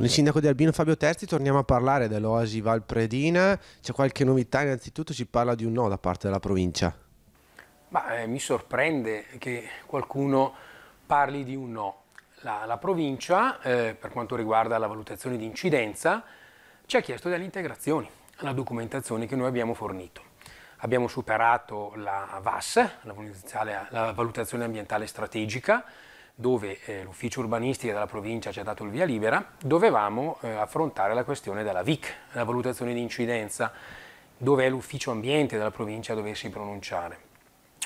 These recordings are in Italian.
Con il sindaco di Albino Fabio Terzi torniamo a parlare dell'Oasi Valpredina. C'è qualche novità? Innanzitutto si parla di un no da parte della provincia. Ma, eh, mi sorprende che qualcuno parli di un no. La, la provincia, eh, per quanto riguarda la valutazione di incidenza, ci ha chiesto delle integrazioni alla documentazione che noi abbiamo fornito. Abbiamo superato la VAS, la valutazione ambientale strategica, dove eh, l'ufficio urbanistica della provincia ci ha dato il via libera, dovevamo eh, affrontare la questione della VIC, la valutazione di incidenza, dove è l'ufficio ambiente della provincia a doversi pronunciare.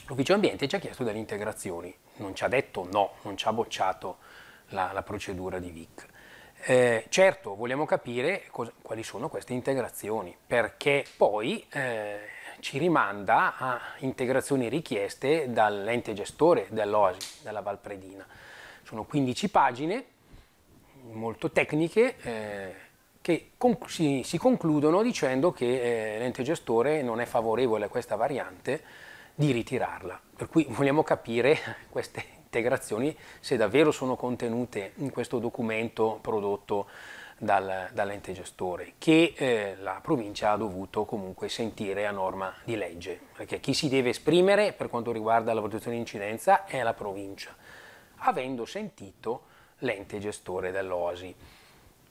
L'ufficio ambiente ci ha chiesto delle integrazioni, non ci ha detto no, non ci ha bocciato la, la procedura di VIC. Eh, certo, vogliamo capire quali sono queste integrazioni, perché poi eh, ci rimanda a integrazioni richieste dall'ente gestore dell'OASI, della Valpredina. Sono 15 pagine molto tecniche eh, che conc si, si, concludono dicendo che eh, l'ente gestore non è favorevole a questa variante di ritirarla. Per cui vogliamo capire queste integrazioni se davvero sono contenute in questo documento prodotto dal, dall'ente gestore, che eh, la provincia ha dovuto comunque sentire a norma di legge, perché chi si deve esprimere per quanto riguarda la valutazione di incidenza è la provincia, avendo sentito l'ente gestore dell'OASI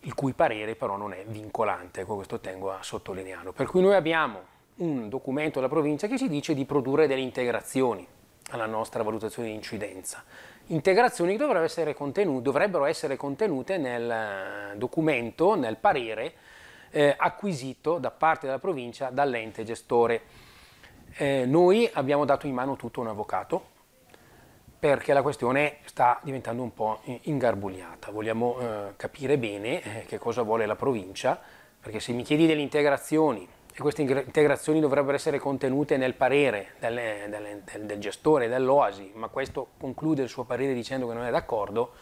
il cui parere però non è vincolante, questo tengo a sottolinearlo. Per cui noi abbiamo un documento della provincia che ci dice di produrre delle integrazioni, alla nostra valutazione di incidenza. Integrazioni che essere dovrebbero essere contenute nel eh, documento, nel parere eh, acquisito da parte della provincia dall'ente gestore. Eh, noi abbiamo dato in mano tutto un avvocato perché la questione sta diventando un po' ingarbugliata. Vogliamo eh, capire bene eh, che cosa vuole la provincia, perché se mi chiedi delle integrazioni e queste integrazioni dovrebbero essere contenute nel parere delle, delle, del, del gestore dell'OASI, ma questo conclude il suo parere dicendo che non è d'accordo,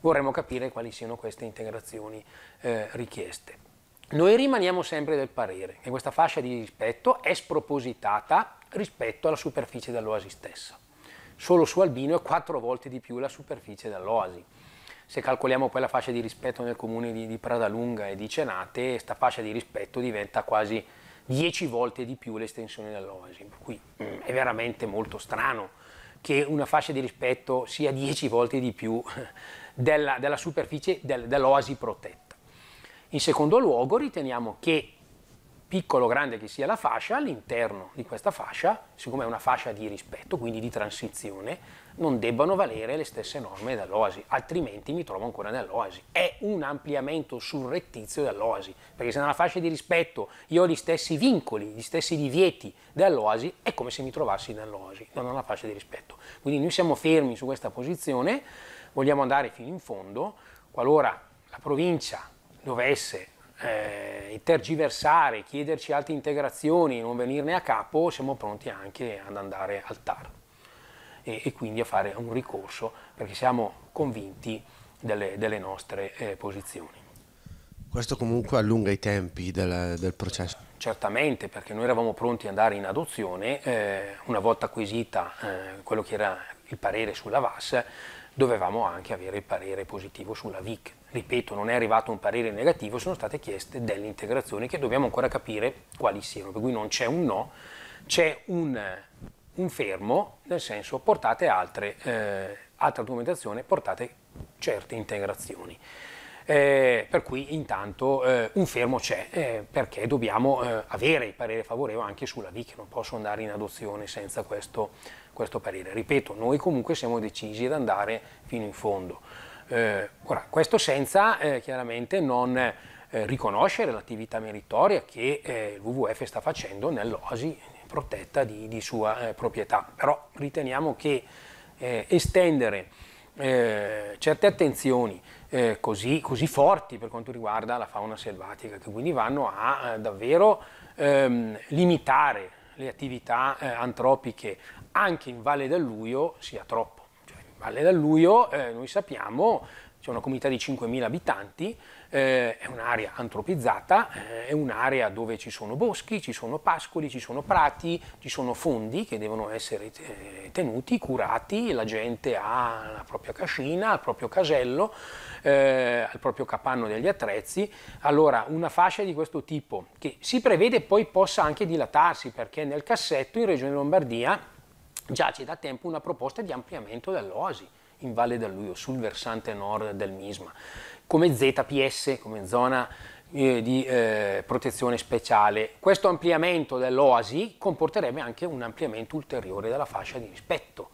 vorremmo capire quali siano queste integrazioni eh, richieste. Noi rimaniamo sempre del parere che questa fascia di rispetto è spropositata rispetto alla superficie dell'oasi stessa. Solo su Albino è quattro volte di più la superficie dell'oasi. Se calcoliamo poi la fascia di rispetto nel comune di, di Pradalunga e di Cenate, questa fascia di rispetto diventa quasi 10 volte di più l'estensione dell'oasi, per cui mm, è veramente molto strano che una fascia di rispetto sia 10 volte di più della, della superficie del, dell'oasi protetta. In secondo luogo riteniamo che piccolo o grande che sia la fascia, all'interno di questa fascia, siccome è una fascia di rispetto, quindi di transizione, non debbano valere le stesse norme dell'OASI, altrimenti mi trovo ancora nell'OASI. È un ampliamento surrettizio dell'OASI, perché se nella fascia di rispetto io ho gli stessi vincoli, gli stessi divieti dell'OASI, è come se mi trovassi nell'OASI, non nella fascia di rispetto. Quindi noi siamo fermi su questa posizione, vogliamo andare fino in fondo, qualora la provincia dovesse eh, tergiversare, chiederci altre integrazioni, non venirne a capo, siamo pronti anche ad andare al TAR e, e quindi a fare un ricorso perché siamo convinti delle, delle nostre eh, posizioni. Questo comunque allunga i tempi del, del, processo? Certamente, perché noi eravamo pronti ad andare in adozione, eh, una volta acquisita eh, quello che era il parere sulla VAS, dovevamo anche avere il parere positivo sulla VIC, ripeto, non è arrivato un parere negativo, sono state chieste delle integrazioni che dobbiamo ancora capire quali siano, per cui non c'è un no, c'è un, un, fermo, nel senso portate altre, eh, altra documentazione, portate certe integrazioni. Eh, per cui intanto eh, un fermo c'è eh, perché dobbiamo eh, avere il parere favorevole anche sulla VIC, non posso andare in adozione senza questo, questo parere. Ripeto, noi comunque siamo decisi ad andare fino in fondo. Eh, ora, questo senza eh, chiaramente non eh, riconoscere l'attività meritoria che eh, il WWF sta facendo nell'OSI protetta di, di sua eh, proprietà, però riteniamo che estendere eh, certe attenzioni eh, così, così, forti per quanto riguarda la fauna selvatica, che quindi vanno a eh, davvero ehm, limitare le attività antropiche anche in Valle del Luio sia troppo. Valle d'Alluio, eh, noi sappiamo, c'è una comunità di 5.000 abitanti, eh, è un'area antropizzata, eh, è un'area dove ci sono boschi, ci sono pascoli, ci sono prati, ci sono fondi che devono essere eh, tenuti, curati, la gente ha la propria cascina, il proprio casello, eh, il proprio capanno degli attrezzi. Allora una fascia di questo tipo che si prevede poi possa anche dilatarsi perché nel cassetto in Regione Lombardia giace da tempo una proposta di ampliamento dell'Oasi in Valle d'Alluio, sul versante nord del Misma, come ZPS, come zona eh, di eh, protezione speciale. Questo ampliamento dell'Oasi comporterebbe anche un ampliamento ulteriore della fascia di rispetto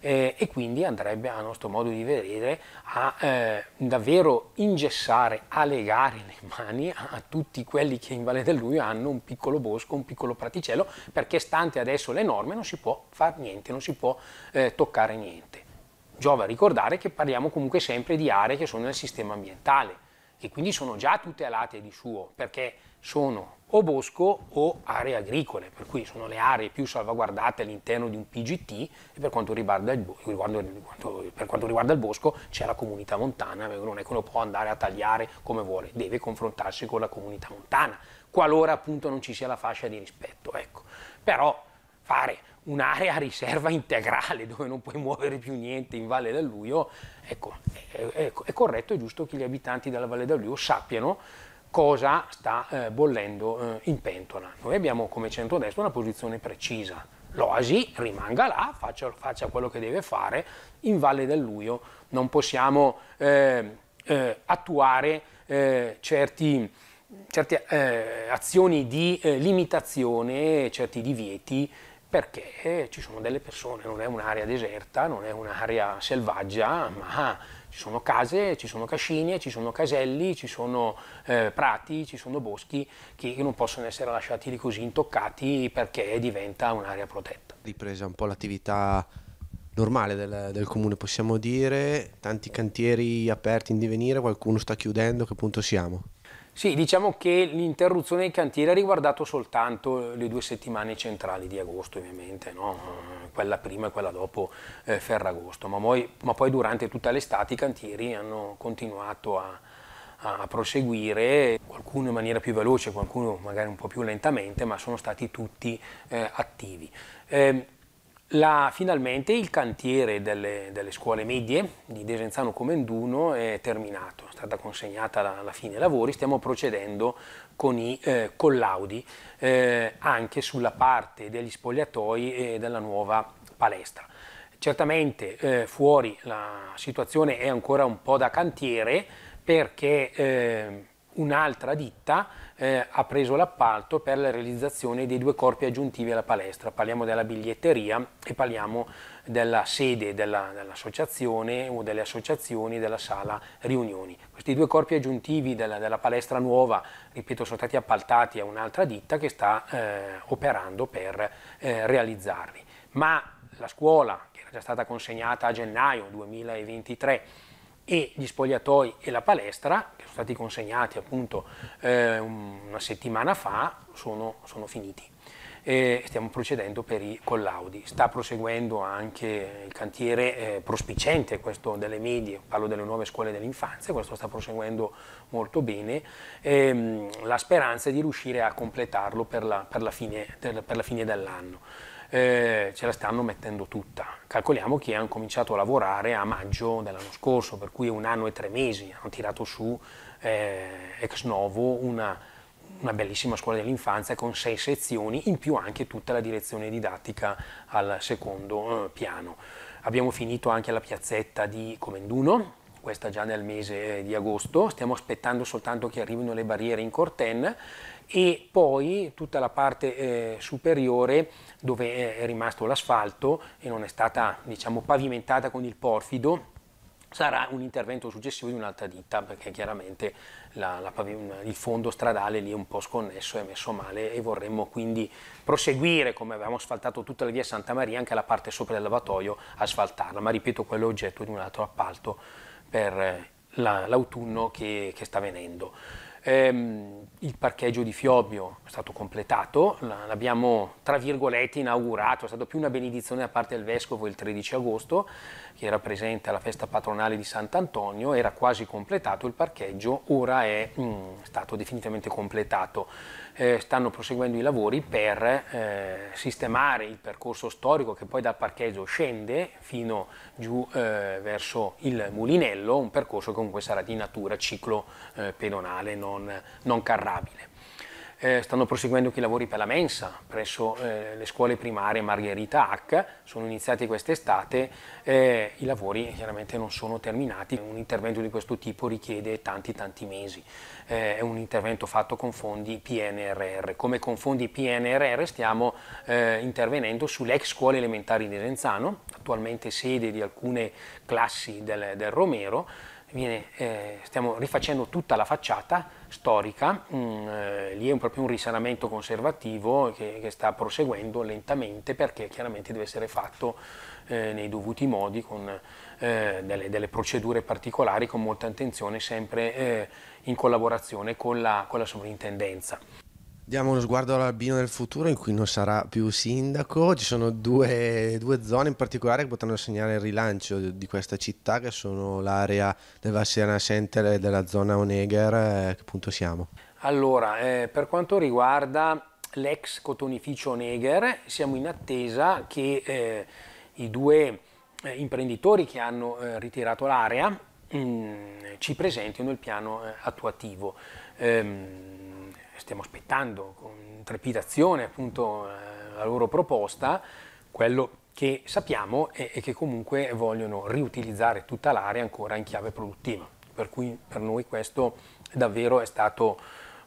eh, e quindi andrebbe a nostro modo di vedere a eh, davvero ingessare, a legare le mani a, a tutti quelli che in Valle del Luglio hanno un piccolo bosco, un piccolo praticello, perché stante adesso le norme non si può fare niente, non si può eh, toccare niente. Giova ricordare che parliamo comunque sempre di aree che sono nel sistema ambientale, e quindi sono già tutelate di suo, perché sono o bosco o aree agricole, per cui sono le aree più salvaguardate all'interno di un PGT e per quanto riguarda il, riguardo, per quanto riguarda il bosco c'è la comunità montana, eh, non è che uno può andare a tagliare come vuole, deve confrontarsi con la comunità montana, qualora appunto non ci sia la fascia di rispetto. Ecco. Però fare un'area riserva integrale dove non puoi muovere più niente in Valle d'Alluio, ecco, è, è, è corretto e giusto che gli abitanti della Valle d'Alluio sappiano cosa sta eh, bollendo eh, in pentola. Noi abbiamo come centrodestra una posizione precisa. L'Oasi rimanga là, faccia, faccia, quello che deve fare in Valle del Luio. Non possiamo eh, eh attuare eh, certi, certe eh, azioni di limitazione, certi divieti, perché ci sono delle persone, non è un'area deserta, non è un'area selvaggia, ma ci sono case, ci sono cascine, ci sono caselli, ci sono eh, prati, ci sono boschi che non possono essere lasciati lì così intoccati perché diventa un'area protetta. Ripresa un po' l'attività normale del, del, comune, possiamo dire, tanti cantieri aperti in divenire, qualcuno sta chiudendo, che punto siamo? Sì, diciamo che l'interruzione dei cantiere ha riguardato soltanto le due settimane centrali di agosto ovviamente, no? quella prima e quella dopo eh, Ferragosto, ma poi, ma poi durante tutta l'estate i cantieri hanno continuato a, a proseguire, qualcuno in maniera più veloce, qualcuno magari un po' più lentamente, ma sono stati tutti eh, attivi. Eh, la, finalmente il cantiere delle, delle, scuole medie di Desenzano Comenduno è terminato, è stata consegnata la, la fine lavori, stiamo procedendo con i eh, collaudi eh, anche sulla parte degli spogliatoi e della nuova palestra. Certamente eh, fuori la situazione è ancora un po' da cantiere perché eh, un'altra ditta eh, ha preso l'appalto per la realizzazione dei due corpi aggiuntivi alla palestra, parliamo della biglietteria e parliamo della sede dell'associazione o delle associazioni della sala riunioni. Questi due corpi aggiuntivi della, della palestra nuova, ripeto, sono stati appaltati a un'altra ditta che sta eh, operando per eh, realizzarli. Ma la scuola, che era già stata consegnata a gennaio 2023, e gli spogliatoi e la palestra, che sono stati consegnati appunto eh, una settimana fa, sono, sono finiti. E stiamo procedendo per i collaudi. Sta proseguendo anche il cantiere eh, prospicente questo delle medie, parlo delle nuove scuole dell'infanzia, questo sta proseguendo molto bene. E, ehm, la speranza è di riuscire a completarlo per la, per la fine, per la fine dell'anno eh, ce la stanno mettendo tutta. Calcoliamo che hanno cominciato a lavorare a maggio dell'anno scorso, per cui un anno e tre mesi hanno tirato su eh, ex novo una, una bellissima scuola dell'infanzia con sei sezioni, in più anche tutta la direzione didattica al secondo eh, piano. Abbiamo finito anche la piazzetta di Comenduno, questa già nel mese di agosto, stiamo aspettando soltanto che arrivino le barriere in Corten e poi tutta la parte eh, superiore dove è rimasto l'asfalto e non è stata diciamo, pavimentata con il porfido sarà un intervento successivo di un'altra ditta perché chiaramente la, la, il fondo stradale lì è un po' sconnesso e messo male e vorremmo quindi proseguire come avevamo asfaltato tutta la via Santa Maria anche la parte sopra del lavatoio asfaltarla ma ripeto quello è oggetto di un altro appalto per eh, l'autunno che, che sta venendo. Ehm, il parcheggio di Fiobbio è stato completato, l'abbiamo tra virgolette inaugurato, è stata più una benedizione da parte del Vescovo il 13 agosto, che era presente alla festa patronale di Sant'Antonio, era quasi completato il parcheggio, ora è mh, mm, stato definitivamente completato eh, stanno proseguendo i lavori per eh, sistemare il percorso storico che poi dal parcheggio scende fino giù eh, verso il mulinello, un percorso che comunque sarà di natura ciclo eh, pedonale non, non carrabile eh, stanno proseguendo anche i lavori per la mensa presso eh, le scuole primarie Margherita H, sono iniziati quest'estate, eh, i lavori chiaramente non sono terminati, un intervento di questo tipo richiede tanti tanti mesi, eh, è un intervento fatto con fondi PNRR, come con fondi PNRR stiamo eh, intervenendo sulle ex scuole elementari di Renzano, attualmente sede di alcune classi del, del Romero, Viene, eh, stiamo rifacendo tutta la facciata storica, mm, eh, lì è un, proprio un risanamento conservativo che, che, sta proseguendo lentamente perché chiaramente deve essere fatto eh, nei dovuti modi con eh, delle, delle, procedure particolari con molta attenzione sempre eh, in collaborazione con la, con la sovrintendenza. Diamo uno sguardo all'Albino del futuro in cui non sarà più sindaco, ci sono due, due zone in particolare che potranno segnare il rilancio di questa città che sono l'area del Vassiana Center e della zona Oneger, eh, che punto siamo? Allora, eh, per quanto riguarda l'ex cotonificio Oneger, siamo in attesa che eh, i due eh, imprenditori che hanno eh, ritirato l'area mm, ci presentino il piano eh, attuativo. Ehm, stiamo aspettando con trepidazione appunto eh, la loro proposta, quello che sappiamo è, è che comunque vogliono riutilizzare tutta l'area ancora in chiave produttiva, per cui per noi questo davvero è stato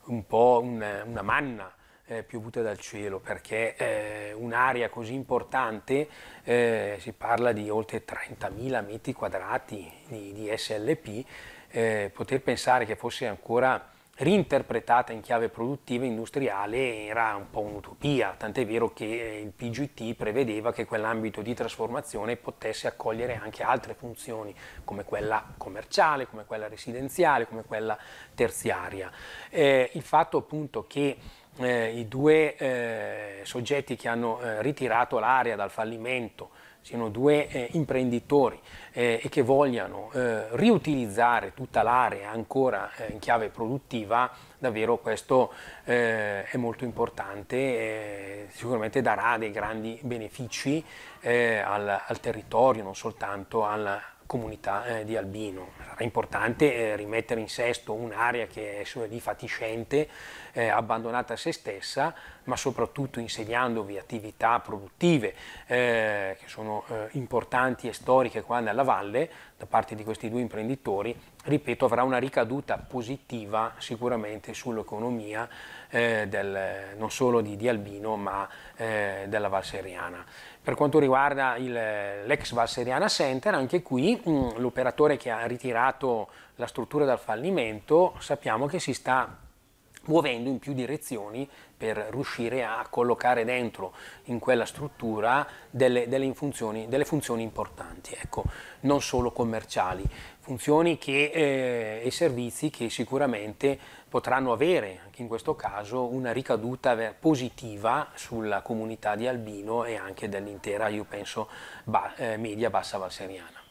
un po' una, una manna eh, piovuta dal cielo perché eh, un'area così importante eh, si parla di oltre 30.000 metri quadrati di, di SLP eh, poter pensare che fosse ancora Rinterpretata in chiave produttiva industriale era un po' un'utopia, tant'è vero che eh, il PGT prevedeva che quell'ambito di trasformazione potesse accogliere anche altre funzioni come quella commerciale, come quella residenziale, come quella terziaria. Eh, il fatto appunto che eh, i due eh, soggetti che hanno eh, ritirato l'area dal fallimento siano due eh, imprenditori eh, e che vogliano eh, riutilizzare tutta l'area ancora eh, in chiave produttiva, davvero questo eh, è molto importante, e sicuramente darà dei grandi benefici eh, al, al, territorio, non soltanto al, comunità eh, di Albino. Sarà importante eh, rimettere in sesto un'area che è lì fatiscente, eh, abbandonata a se stessa, ma soprattutto insegnandovi attività produttive eh, che sono eh, importanti e storiche qua nella valle da parte di questi due imprenditori, ripeto, avrà una ricaduta positiva sicuramente sull'economia eh, del, non solo di, di Albino ma eh, della Val Per quanto riguarda l'ex Val Center, anche qui mm, l'operatore che ha ritirato la struttura dal fallimento sappiamo che si sta muovendo in più direzioni per riuscire a collocare dentro in quella struttura delle, delle, funzioni, delle funzioni, importanti, ecco, non solo commerciali, funzioni che, eh, e servizi che sicuramente potranno avere, anche in questo caso, una ricaduta positiva sulla comunità di Albino e anche dell'intera, io penso, ba, eh, media bassa valseriana.